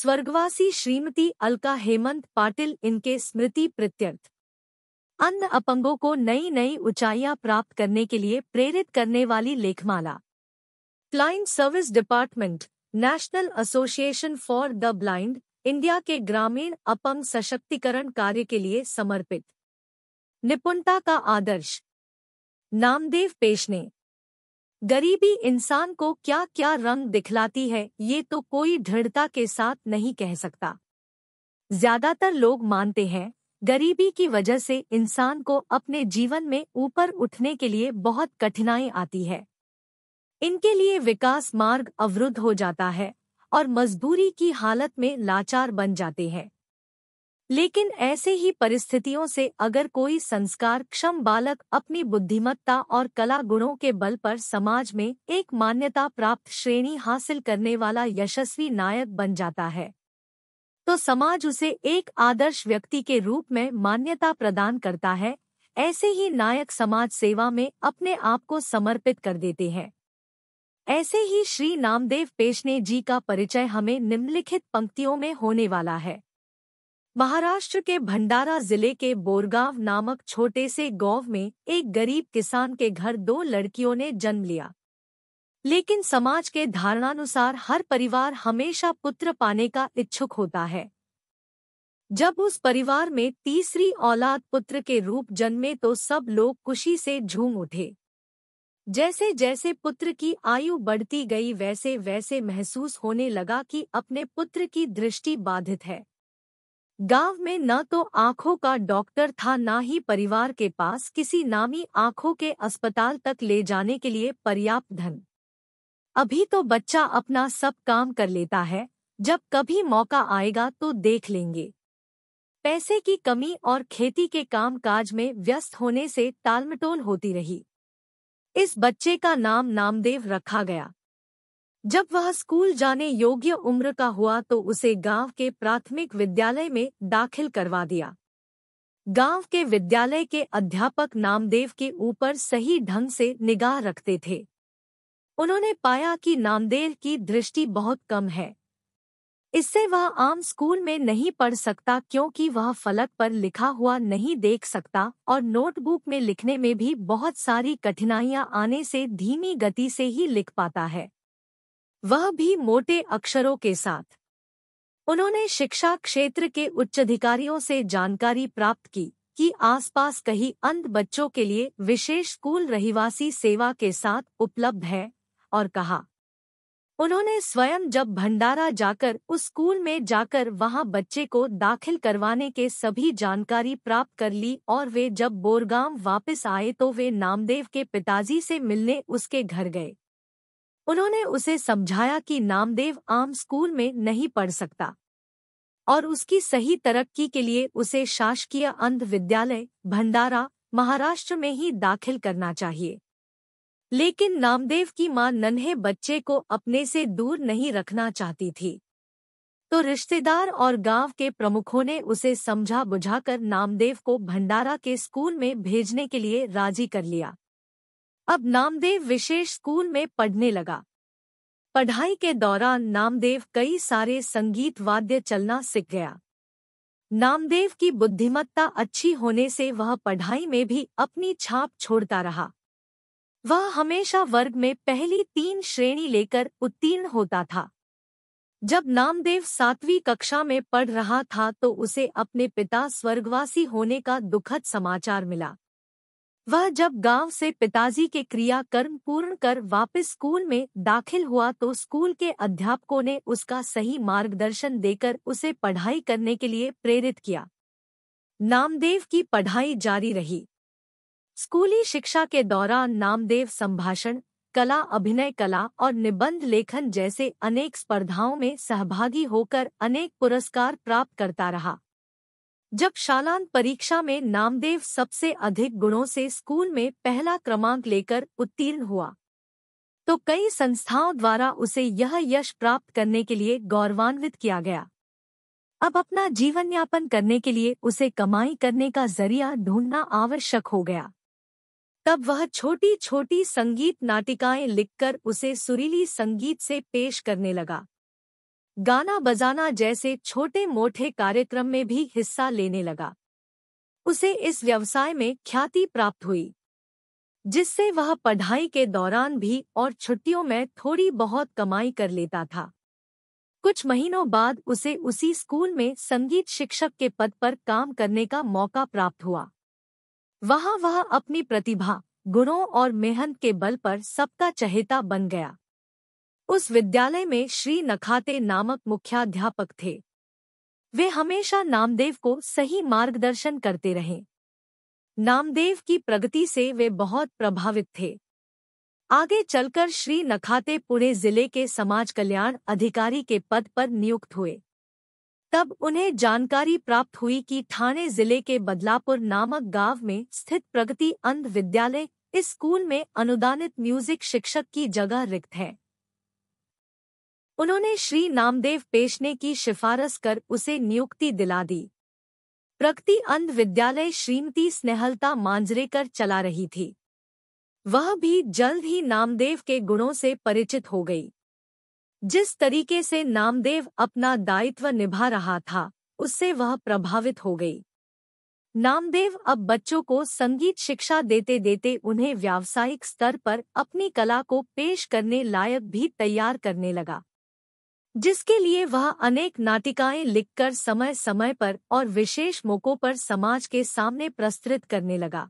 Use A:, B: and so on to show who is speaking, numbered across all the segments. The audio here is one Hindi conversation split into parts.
A: स्वर्गवासी श्रीमती अलका हेमंत पाटिल इनके स्मृति प्रत्यर्थ अन्य अपंगों को नई नई ऊंचाइयां प्राप्त करने के लिए प्रेरित करने वाली लेखमाला client service department national association for the blind India के ग्रामीण अपंग सशक्तिकरण कार्य के लिए समर्पित निपुणता का आदर्श नामदेव पेशने गरीबी इंसान को क्या क्या रंग दिखलाती है ये तो कोई दृढ़ता के साथ नहीं कह सकता ज्यादातर लोग मानते हैं गरीबी की वजह से इंसान को अपने जीवन में ऊपर उठने के लिए बहुत कठिनाई आती है इनके लिए विकास मार्ग अवरुद्ध हो जाता है और मजबूरी की हालत में लाचार बन जाते हैं लेकिन ऐसे ही परिस्थितियों से अगर कोई संस्कार क्षम बालक अपनी बुद्धिमत्ता और कला गुणों के बल पर समाज में एक मान्यता प्राप्त श्रेणी हासिल करने वाला यशस्वी नायक बन जाता है तो समाज उसे एक आदर्श व्यक्ति के रूप में मान्यता प्रदान करता है ऐसे ही नायक समाज सेवा में अपने आप को समर्पित कर देते हैं ऐसे ही श्री नामदेव पेशने जी का परिचय हमें निम्नलिखित पंक्तियों में होने वाला है महाराष्ट्र के भंडारा जिले के बोरगांव नामक छोटे से गांव में एक गरीब किसान के घर दो लड़कियों ने जन्म लिया लेकिन समाज के धारणानुसार हर परिवार हमेशा पुत्र पाने का इच्छुक होता है जब उस परिवार में तीसरी औलाद पुत्र के रूप जन्मे तो सब लोग खुशी से झूम उठे जैसे जैसे पुत्र की आयु बढ़ती गई वैसे वैसे महसूस होने लगा कि अपने पुत्र की दृष्टि बाधित है गांव में न तो आंखों का डॉक्टर था न ही परिवार के पास किसी नामी आंखों के अस्पताल तक ले जाने के लिए पर्याप्त धन अभी तो बच्चा अपना सब काम कर लेता है जब कभी मौका आएगा तो देख लेंगे पैसे की कमी और खेती के कामकाज में व्यस्त होने से टालमटोल होती रही इस बच्चे का नाम नामदेव रखा गया जब वह स्कूल जाने योग्य उम्र का हुआ तो उसे गांव के प्राथमिक विद्यालय में दाखिल करवा दिया गांव के विद्यालय के अध्यापक नामदेव के ऊपर सही ढंग से निगाह रखते थे उन्होंने पाया कि नामदेव की दृष्टि बहुत कम है इससे वह आम स्कूल में नहीं पढ़ सकता क्योंकि वह फलक पर लिखा हुआ नहीं देख सकता और नोटबुक में लिखने में भी बहुत सारी कठिनाइयां आने से धीमी गति से ही लिख पाता है वह भी मोटे अक्षरों के साथ उन्होंने शिक्षा क्षेत्र के उच्चाधिकारियों से जानकारी प्राप्त की कि आसपास कहीं अंध बच्चों के लिए विशेष स्कूल रहिवासी सेवा के साथ उपलब्ध है और कहा उन्होंने स्वयं जब भंडारा जाकर उस स्कूल में जाकर वहां बच्चे को दाखिल करवाने के सभी जानकारी प्राप्त कर ली और वे जब बोरगाम वापस आए तो वे नामदेव के पिताजी से मिलने उसके घर गए उन्होंने उसे समझाया कि नामदेव आम स्कूल में नहीं पढ़ सकता और उसकी सही तरक्की के लिए उसे शासकीय अंध विद्यालय भंडारा महाराष्ट्र में ही दाखिल करना चाहिए लेकिन नामदेव की मां नन्हे बच्चे को अपने से दूर नहीं रखना चाहती थी तो रिश्तेदार और गांव के प्रमुखों ने उसे समझा बुझाकर नामदेव को भंडारा के स्कूल में भेजने के लिए राजी कर लिया अब नामदेव विशेष स्कूल में पढ़ने लगा पढ़ाई के दौरान नामदेव कई सारे संगीत वाद्य चलना सीख गया नामदेव की बुद्धिमत्ता अच्छी होने से वह पढ़ाई में भी अपनी छाप छोड़ता रहा वह हमेशा वर्ग में पहली तीन श्रेणी लेकर उत्तीर्ण होता था जब नामदेव सातवीं कक्षा में पढ़ रहा था तो उसे अपने पिता स्वर्गवासी होने का दुखद समाचार मिला वह जब गांव से पिताजी के क्रिया कर्म पूर्ण कर वापस स्कूल में दाखिल हुआ तो स्कूल के अध्यापकों ने उसका सही मार्गदर्शन देकर उसे पढ़ाई करने के लिए प्रेरित किया नामदेव की पढ़ाई जारी रही स्कूली शिक्षा के दौरान नामदेव संभाषण कला अभिनय कला और निबंध लेखन जैसे अनेक स्पर्धाओं में सहभागी होकर अनेक पुरस्कार प्राप्त करता रहा जब शालान परीक्षा में नामदेव सबसे अधिक गुणों से स्कूल में पहला क्रमांक लेकर उत्तीर्ण हुआ तो कई संस्थाओं द्वारा उसे यह यश प्राप्त करने के लिए गौरवान्वित किया गया अब अपना जीवन यापन करने के लिए उसे कमाई करने का जरिया ढूंढना आवश्यक हो गया तब वह छोटी छोटी संगीत नाटिकाएं लिखकर उसे सुरीली संगीत से पेश करने लगा गाना बजाना जैसे छोटे मोटे कार्यक्रम में भी हिस्सा लेने लगा उसे इस व्यवसाय में ख्याति प्राप्त हुई जिससे वह पढ़ाई के दौरान भी और छुट्टियों में थोड़ी बहुत कमाई कर लेता था कुछ महीनों बाद उसे उसी स्कूल में संगीत शिक्षक के पद पर काम करने का मौका प्राप्त हुआ वहां वह अपनी प्रतिभा गुणों और मेहनत के बल पर सबका चहेता बन गया उस विद्यालय में श्री नखाते नामक मुख्याध्यापक थे वे हमेशा नामदेव को सही मार्गदर्शन करते रहे नामदेव की प्रगति से वे बहुत प्रभावित थे आगे चलकर श्री नखाते पुणे जिले के समाज कल्याण अधिकारी के पद पर नियुक्त हुए तब उन्हें जानकारी प्राप्त हुई कि थाने जिले के बदलापुर नामक गांव में स्थित प्रगति अंध विद्यालय इस स्कूल में अनुदानित म्यूजिक शिक्षक की जगह रिक्त है उन्होंने श्री नामदेव पेशने की सिफारस कर उसे नियुक्ति दिला दी प्रगति अंध विद्यालय श्रीमती स्नेहलता मांजरेकर चला रही थी वह भी जल्द ही नामदेव के गुणों से परिचित हो गई जिस तरीके से नामदेव अपना दायित्व निभा रहा था उससे वह प्रभावित हो गई नामदेव अब बच्चों को संगीत शिक्षा देते देते उन्हें व्यावसायिक स्तर पर अपनी कला को पेश करने लायक भी तैयार करने लगा जिसके लिए वह अनेक नाटिकाएं लिखकर समय समय पर और विशेष मौकों पर समाज के सामने प्रस्तुत करने लगा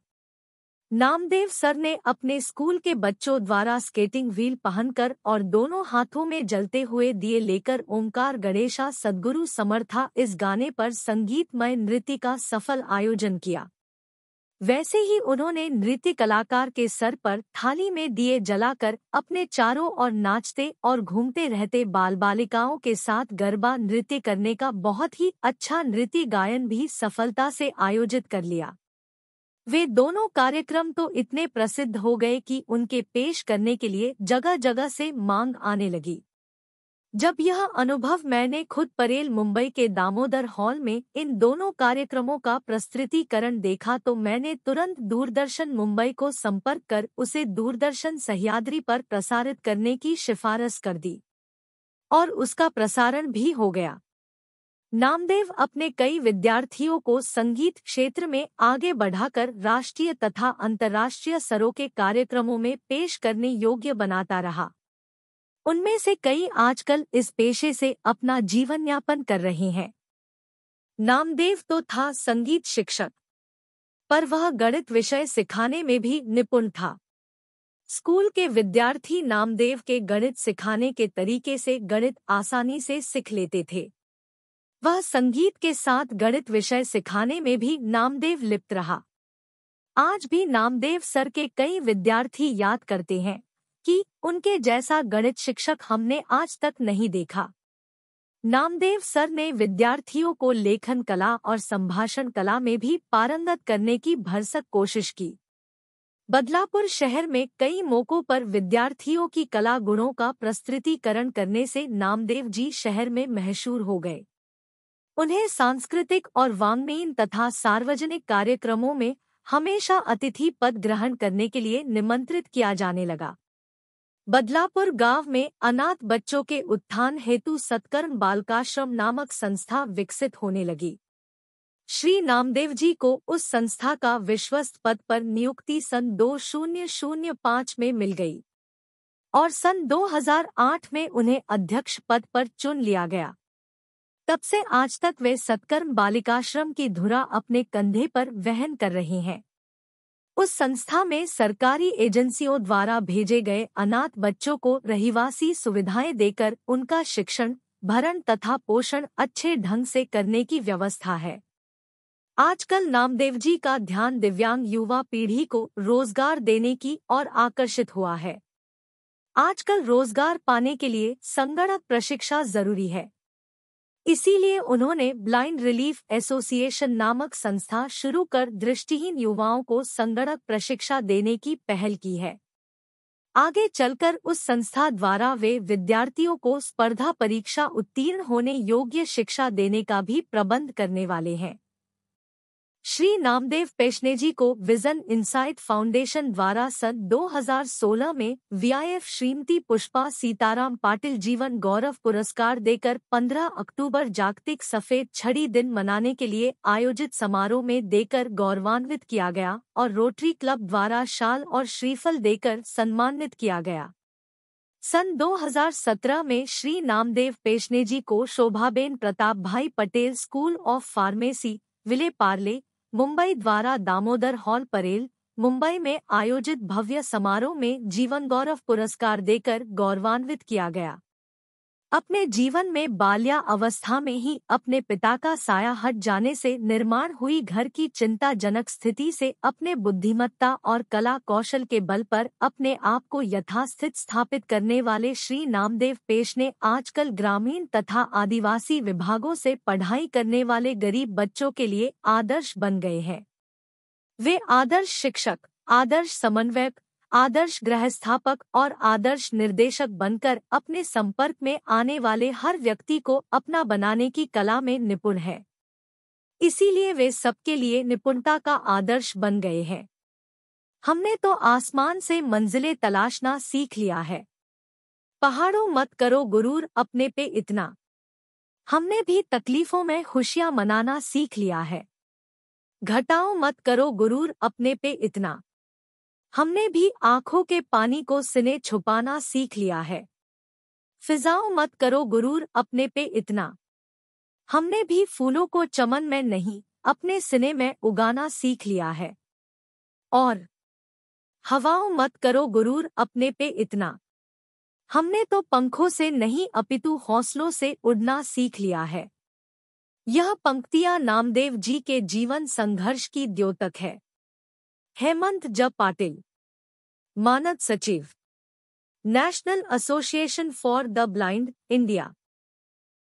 A: नामदेव सर ने अपने स्कूल के बच्चों द्वारा स्केटिंग व्हील पहनकर और दोनों हाथों में जलते हुए दिए लेकर ओंकार गणेशा सदगुरु समर्था इस गाने पर संगीतमय नृत्य का सफल आयोजन किया वैसे ही उन्होंने नृत्य कलाकार के सर पर थाली में दिए जलाकर अपने चारों ओर नाचते और घूमते रहते बाल बालिकाओं के साथ गरबा नृत्य करने का बहुत ही अच्छा नृत्य गायन भी सफलता से आयोजित कर लिया वे दोनों कार्यक्रम तो इतने प्रसिद्ध हो गए कि उनके पेश करने के लिए जगह जगह से मांग आने लगी जब यह अनुभव मैंने खुद परेल मुंबई के दामोदर हॉल में इन दोनों कार्यक्रमों का प्रस्तुतिकरण देखा तो मैंने तुरंत दूरदर्शन मुंबई को संपर्क कर उसे दूरदर्शन सह्याद्री पर प्रसारित करने की सिफारिश कर दी और उसका प्रसारण भी हो गया नामदेव अपने कई विद्यार्थियों को संगीत क्षेत्र में आगे बढ़ाकर राष्ट्रीय तथा अंतर्राष्ट्रीय स्तरों के कार्यक्रमों में पेश करने योग्य बनाता रहा उनमें से कई आजकल इस पेशे से अपना जीवन यापन कर रहे हैं नामदेव तो था संगीत शिक्षक पर वह गणित विषय सिखाने में भी निपुण था स्कूल के विद्यार्थी नामदेव के गणित सिखाने के तरीके से गणित आसानी से सीख लेते थे वह संगीत के साथ गणित विषय सिखाने में भी नामदेव लिप्त रहा आज भी नामदेव सर के कई विद्यार्थी याद करते हैं कि उनके जैसा गणित शिक्षक हमने आज तक नहीं देखा नामदेव सर ने विद्यार्थियों को लेखन कला और संभाषण कला में भी पारंगत करने की भरसक कोशिश की बदलापुर शहर में कई मौकों पर विद्यार्थियों की कला गुणों का प्रस्तुतिकरण करने से नामदेव जी शहर में मशहूर हो गए उन्हें सांस्कृतिक और वांगमीन तथा सार्वजनिक कार्यक्रमों में हमेशा अतिथि पद ग्रहण करने के लिए निमंत्रित किया जाने लगा बदलापुर गांव में अनाथ बच्चों के उत्थान हेतु सत्कर्म बालकाश्रम नामक संस्था विकसित होने लगी श्री नामदेव जी को उस संस्था का विश्वस्त पद पर नियुक्ति सन दो शून्य शून्य पाँच में मिल गई और सन 2008 में उन्हें अध्यक्ष पद पर चुन लिया गया तब से आज तक वे सत्कर्म बालिकाश्रम की धुरा अपने कंधे पर वहन कर रही हैं उस संस्था में सरकारी एजेंसियों द्वारा भेजे गए अनाथ बच्चों को रहिवासी सुविधाएं देकर उनका शिक्षण भरण तथा पोषण अच्छे ढंग से करने की व्यवस्था है आजकल नामदेव जी का ध्यान दिव्यांग युवा पीढ़ी को रोजगार देने की ओर आकर्षित हुआ है आजकल रोजगार पाने के लिए संगणक प्रशिक्षा जरूरी है इसीलिए उन्होंने ब्लाइंड रिलीफ एसोसिएशन नामक संस्था शुरू कर दृष्टिहीन युवाओं को संगणक प्रशिक्षा देने की पहल की है आगे चलकर उस संस्था द्वारा वे विद्यार्थियों को स्पर्धा परीक्षा उत्तीर्ण होने योग्य शिक्षा देने का भी प्रबंध करने वाले हैं श्री नामदेव पेशनेजी को विजन इंसाइट फाउंडेशन द्वारा सन 2016 में वीआईएफ श्रीमती पुष्पा सीताराम पाटिल जीवन गौरव पुरस्कार देकर 15 अक्टूबर जागतिक सफेद छड़ी दिन मनाने के लिए आयोजित समारोह में देकर गौरवान्वित किया गया और रोटरी क्लब द्वारा शाल और श्रीफल देकर सम्मानित किया गया सन 2017 में श्री नामदेव पेशनेजी को Shobhaben Pratap Bhai Patel school of pharmacy Vile Parle Mumbai द्वारा दामोदर हॉल परेल मुंबई में आयोजित भव्य समारोह में जीवन गौरव पुरस्कार देकर गौरवान्वित किया गया अपने जीवन में बाल्या अवस्था में ही अपने पिता का साया हट जाने से निर्माण हुई घर की चिंताजनक स्थिति से अपने बुद्धिमत्ता और कला कौशल के बल पर अपने आप को यथास्थित स्थापित करने वाले श्री नामदेव पेश ने आजकल ग्रामीण तथा आदिवासी विभागों से पढ़ाई करने वाले गरीब बच्चों के लिए आदर्श बन गए हैं वे आदर्श शिक्षक आदर्श समन्वयक आदर्श ग्रहस्थापक और आदर्श निर्देशक बनकर अपने संपर्क में आने वाले हर व्यक्ति को अपना बनाने की कला में निपुण है इसीलिए वे सबके लिए निपुणता का आदर्श बन गए हैं हमने तो आसमान से मंजिलें तलाशना सीख लिया है पहाड़ों मत करो गुरूर अपने पे इतना हमने भी तकलीफों में खुशियां मनाना सीख लिया है घटाओ मत करो गुरूर अपने पे इतना हमने भी आंखों के पानी को सिने छुपाना सीख लिया है फिजाओ मत करो गुरूर अपने पे इतना हमने भी फूलों को चमन में नहीं अपने सिने में उगाना सीख लिया है और हवाओं मत करो गुरूर अपने पे इतना हमने तो पंखों से नहीं अपितु हौसलों से उड़ना सीख लिया है यह पंक्तियां नामदेव जी के जीवन संघर्ष की द्योतक है हेमंत ज पाटिल मानद सचिव national association for the blind India